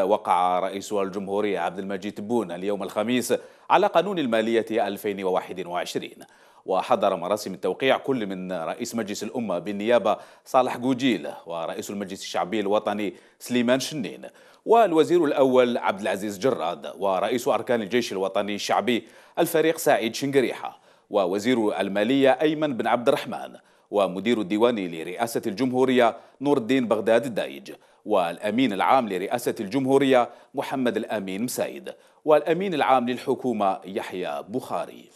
وقع رئيس الجمهورية عبد المجيد تبون اليوم الخميس على قانون المالية 2021 وحضر مراسم التوقيع كل من رئيس مجلس الأمة بالنيابة صالح جوجيل ورئيس المجلس الشعبي الوطني سليمان شنين والوزير الأول عبد العزيز جراد ورئيس أركان الجيش الوطني الشعبي الفريق سعيد شنقريحة ووزير المالية أيمن بن عبد الرحمن ومدير الديوان لرئاسة الجمهورية نور الدين بغداد الدايج والأمين العام لرئاسة الجمهورية محمد الأمين مسايد والأمين العام للحكومة يحيى بخاري